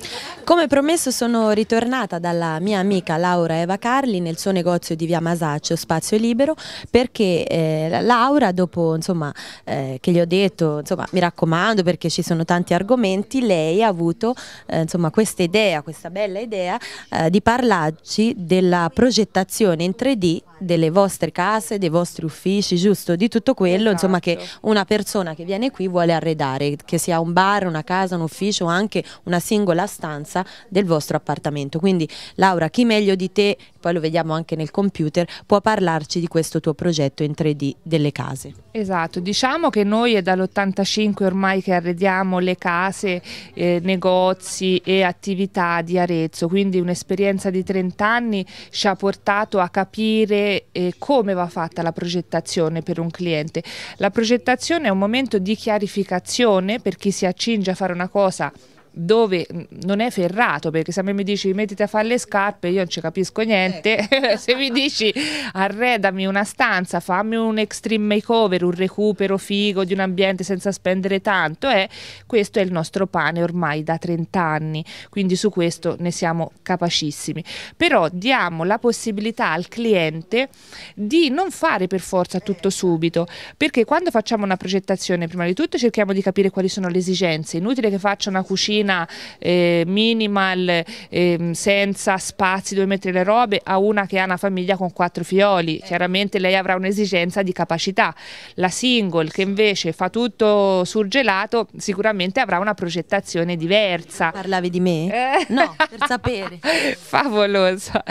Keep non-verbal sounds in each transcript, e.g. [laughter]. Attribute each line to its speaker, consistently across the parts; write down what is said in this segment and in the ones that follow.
Speaker 1: Bye. Come promesso sono ritornata dalla mia amica Laura Eva Carli nel suo negozio di via Masaccio, Spazio Libero, perché eh, Laura dopo insomma, eh, che gli ho detto insomma, mi raccomando perché ci sono tanti argomenti, lei ha avuto eh, questa idea, questa bella idea eh, di parlarci della progettazione in 3D delle vostre case, dei vostri uffici, giusto? Di tutto quello esatto. insomma, che esatto. una persona che viene qui vuole arredare, che sia un bar, una casa, un ufficio o anche una singola stanza stanza del vostro appartamento. Quindi Laura, chi meglio di te, poi lo vediamo anche nel computer, può parlarci di questo tuo progetto in 3D delle case.
Speaker 2: Esatto, diciamo che noi è dall'85 ormai che arrediamo le case, eh, negozi e attività di Arezzo, quindi un'esperienza di 30 anni ci ha portato a capire eh, come va fatta la progettazione per un cliente. La progettazione è un momento di chiarificazione per chi si accinge a fare una cosa dove non è ferrato perché se a me mi dici mettiti a fare le scarpe io non ci capisco niente ecco. [laughs] se mi dici arredami una stanza fammi un extreme makeover un recupero figo di un ambiente senza spendere tanto eh, questo è il nostro pane ormai da 30 anni quindi su questo ne siamo capacissimi però diamo la possibilità al cliente di non fare per forza tutto ecco. subito perché quando facciamo una progettazione prima di tutto cerchiamo di capire quali sono le esigenze inutile che faccia una cucina cucina eh, minimal eh, senza spazi dove mettere le robe a una che ha una famiglia con quattro fioli. Eh. Chiaramente lei avrà un'esigenza di capacità. La single che invece fa tutto surgelato sicuramente avrà una progettazione diversa. Parlavi di me? Eh. No, per sapere. [laughs] Favolosa.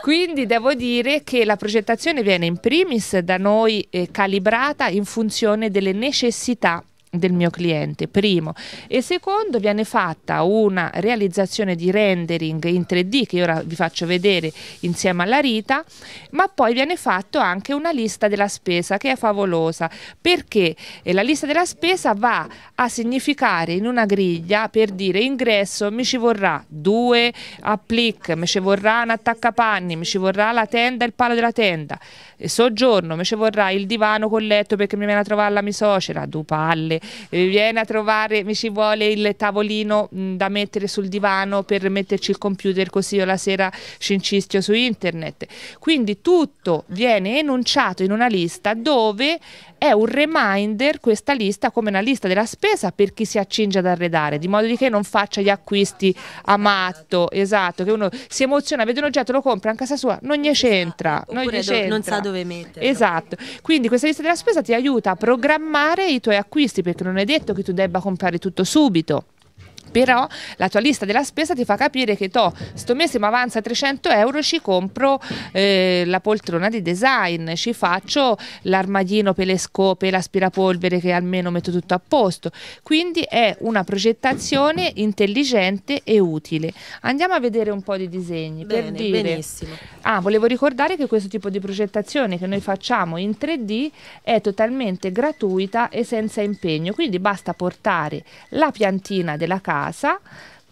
Speaker 2: Quindi devo dire che la progettazione viene in primis da noi eh, calibrata in funzione delle necessità del mio cliente, primo. E secondo viene fatta una realizzazione di rendering in 3D che ora vi faccio vedere insieme alla Rita, ma poi viene fatto anche una lista della spesa che è favolosa perché eh, la lista della spesa va a significare in una griglia per dire ingresso mi ci vorrà due applique, mi ci vorrà un attaccapanni, mi ci vorrà la tenda, il palo della tenda, eh, soggiorno, mi ci vorrà il divano col letto perché mi viene a trovare la mia socera, due palle, eh, viene a trovare, mi ci vuole il tavolino mm, da mettere sul divano per metterci il computer così io la sera scincistio su internet. Quindi tutto viene enunciato in una lista dove è un reminder questa lista come una lista della spesa per chi si accinge ad arredare, di modo che non faccia gli acquisti a matto, esatto, che uno si emoziona, vede un oggetto, lo compra in casa sua, non gli esatto. c'entra, non, gli c'entra. non sa dove mettere. Esatto, quindi questa lista della spesa ti aiuta a programmare i tuoi acquisti perché non è detto che tu debba comprare tutto subito però la tua lista della spesa ti fa capire che to, sto mese mi avanza 300 euro ci compro eh, la poltrona di design, ci faccio l'armadino per le scope, l'aspirapolvere che almeno metto tutto a posto. Quindi è una progettazione intelligente e utile. Andiamo a vedere un po' di disegni. Bene, per dire, benissimo. Ah, volevo ricordare che questo tipo di progettazione che noi facciamo in 3D è totalmente gratuita e senza impegno, quindi basta portare la piantina della casa casa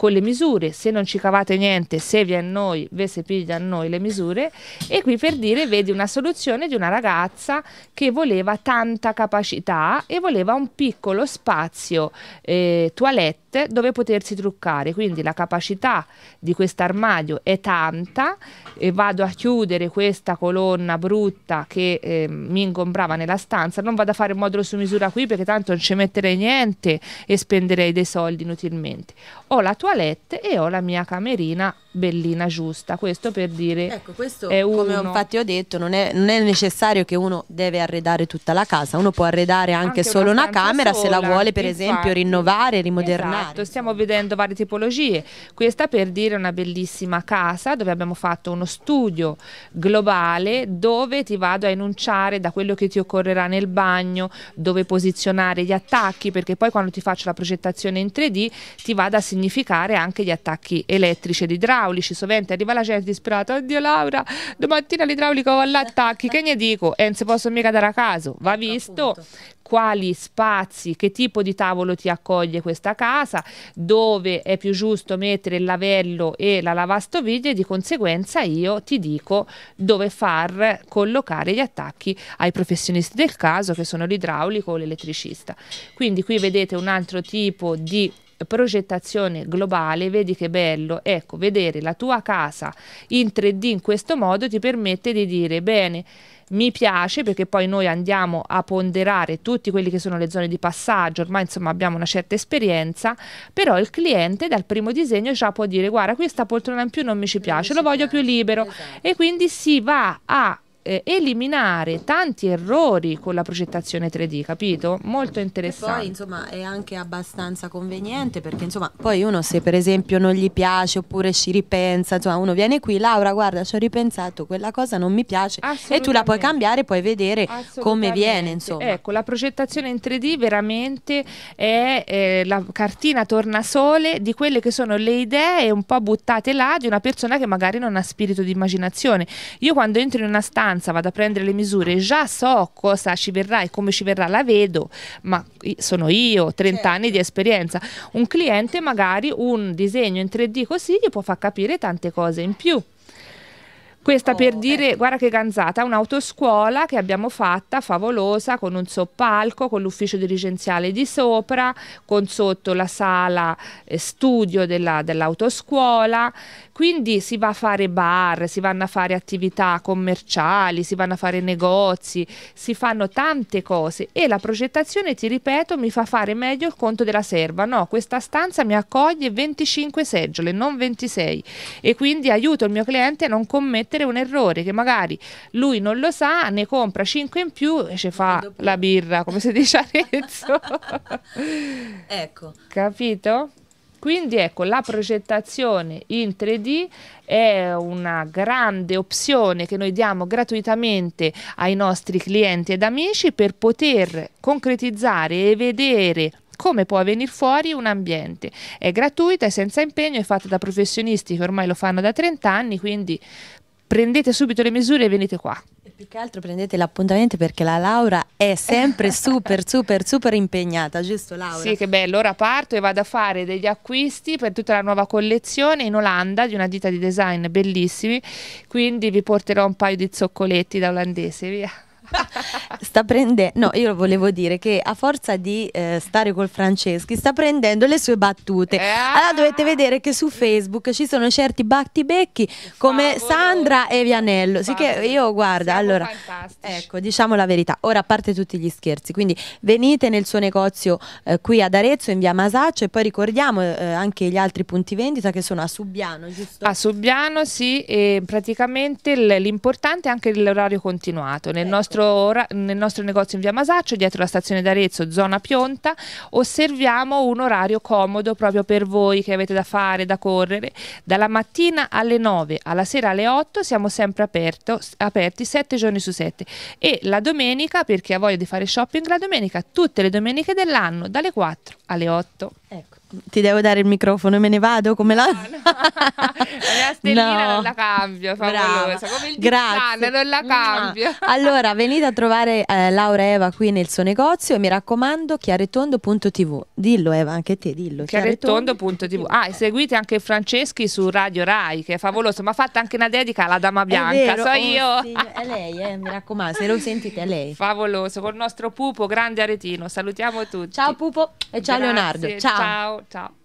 Speaker 2: con le misure, se non ci cavate niente, se vi è a noi, ve se piglia a noi le misure e qui per dire vedi una soluzione di una ragazza che voleva tanta capacità e voleva un piccolo spazio eh, toilette dove potersi truccare, quindi la capacità di questo armadio è tanta e vado a chiudere questa colonna brutta che eh, mi ingombrava nella stanza, non vado a fare un modulo su misura qui perché tanto non ci metterei niente e spenderei dei soldi inutilmente. Ho la tua toilette e ho la mia camerina bellina giusta. Questo per dire. Ecco, questo è uno... come infatti
Speaker 1: ho detto, non è, non è, necessario che uno deve arredare tutta la casa, uno può arredare anche, anche solo una, camera sola, se la vuole, per infatti, esempio, rinnovare, rimodernare. Esatto,
Speaker 2: stiamo vedendo varie tipologie. Questa per dire una bellissima casa dove abbiamo fatto uno studio globale dove ti vado a enunciare da quello che ti occorrerà nel bagno, dove posizionare gli attacchi, perché poi quando ti faccio la progettazione in 3D ti vado a significare anche gli attacchi elettrici ed idraulici idraulici, sovente arriva la gente disperata, oddio Laura, domattina l'idraulico va all'attacchi, eh. che ne dico? E eh, non si possono mica dare a caso, va visto quali spazi, che tipo di tavolo ti accoglie questa casa, dove è più giusto mettere il lavello e la lavastoviglie e di conseguenza io ti dico dove far collocare gli attacchi ai professionisti del caso che sono l'idraulico o l'elettricista. Quindi qui vedete un altro tipo di progettazione globale, vedi che bello, ecco, vedere la tua casa in 3D in questo modo ti permette di dire bene, mi piace perché poi noi andiamo a ponderare tutti quelli che sono le zone di passaggio, ormai insomma abbiamo una certa esperienza, però il cliente dal primo disegno già può dire guarda questa poltrona in più non mi ci piace, lo voglio più libero esatto. e quindi si va a eh, eliminare tanti errori con la progettazione 3D, capito? Molto interessante. E poi
Speaker 1: insomma è anche abbastanza conveniente perché insomma poi
Speaker 2: uno se per esempio
Speaker 1: non gli piace oppure ci ripensa, insomma uno viene qui, Laura guarda ci ho ripensato, quella cosa non mi
Speaker 2: piace e tu la puoi cambiare, puoi vedere come viene insomma. Ecco, la progettazione in 3D veramente è eh, la cartina tornasole di quelle che sono le idee un po' buttate là di una persona che magari non ha spirito di immaginazione. Io quando entro in una stanza stanza, vado a prendere le misure, già so cosa ci verrà e come ci verrà, la vedo, ma sono io, 30 certo. anni di esperienza. Un cliente magari un disegno in 3D così gli può far capire tante cose in più. Questa oh, per dire, eh. guarda che ganzata, un'autoscuola che abbiamo fatta, favolosa, con un soppalco, con l'ufficio dirigenziale di sopra, con sotto la sala eh, studio della, dell'autoscuola. Quindi si va a fare bar, si vanno a fare attività commerciali, si vanno a fare negozi, si fanno tante cose e la progettazione, ti ripeto, mi fa fare meglio il conto della serva. No, questa stanza mi accoglie 25 seggiole, non 26 e quindi aiuto il mio cliente a non commettere commettere un errore che magari lui non lo sa, ne compra 5 in più e ci fa la birra, come si dice a Arezzo. [laughs] ecco. Capito? Quindi ecco, la progettazione in 3D è una grande opzione che noi diamo gratuitamente ai nostri clienti ed amici per poter concretizzare e vedere come può venire fuori un ambiente. È gratuita, è senza impegno, è fatta da professionisti che ormai lo fanno da 30 anni, quindi prendete subito le misure e venite qua. E
Speaker 1: più che altro prendete l'appuntamento perché la Laura è sempre [laughs] super, super, super
Speaker 2: impegnata, giusto Laura? Sì, che bello. Ora parto e vado a fare degli acquisti per tutta la nuova collezione in Olanda di una ditta di design bellissimi. Quindi vi porterò un paio di zoccoletti da olandese, via. [laughs] sta prendendo, no, io volevo dire che a forza
Speaker 1: di eh, stare col Franceschi sta prendendo le sue battute. Eh. Allora dovete vedere che su Facebook ci sono certi battibecchi come Favolo. Sandra e Vianello. Sì che io guarda, Siamo allora ecco, diciamo la verità. Ora a parte tutti gli scherzi, quindi venite nel suo negozio eh, qui ad Arezzo in Via Masaccio e poi ricordiamo eh, anche gli altri punti vendita
Speaker 2: che sono a Subiano, giusto? A Subiano sì, e praticamente l'importante è anche l'orario continuato. Nel ecco. nostro nostro, nel nostro negozio in via Masaccio, dietro la stazione d'Arezzo, zona Pionta, osserviamo un orario comodo proprio per voi che avete da fare, da correre. Dalla mattina alle 9, alla sera alle 8 siamo sempre aperto, aperti 7 giorni su 7 e la domenica, per chi ha voglia di fare shopping la domenica, tutte le domeniche dell'anno, dalle 4 alle 8. Ecco
Speaker 1: ti devo dare il microfono e me ne vado come la... No, no. [laughs] La stellina no. non la
Speaker 2: cambio, favolosa, come il Grazie. non la cambio. No.
Speaker 1: [laughs] Allora, venite a trovare eh, Laura Eva qui nel suo negozio e mi raccomando chiaretondo.tv. Dillo Eva, anche te, dillo. chiaretondo.tv.
Speaker 2: Ah, e seguite anche Franceschi su Radio Rai, che è favoloso, ma ha fatto anche una dedica alla Dama Bianca, vero, so oh, io. Sì, è lei, eh, mi raccomando, se lo sentite è lei. [laughs] Favoloso, col nostro pupo, grande aretino. Salutiamo tutti. Ciao pupo e ciao Grazie, Leonardo. ciao. ciao. out up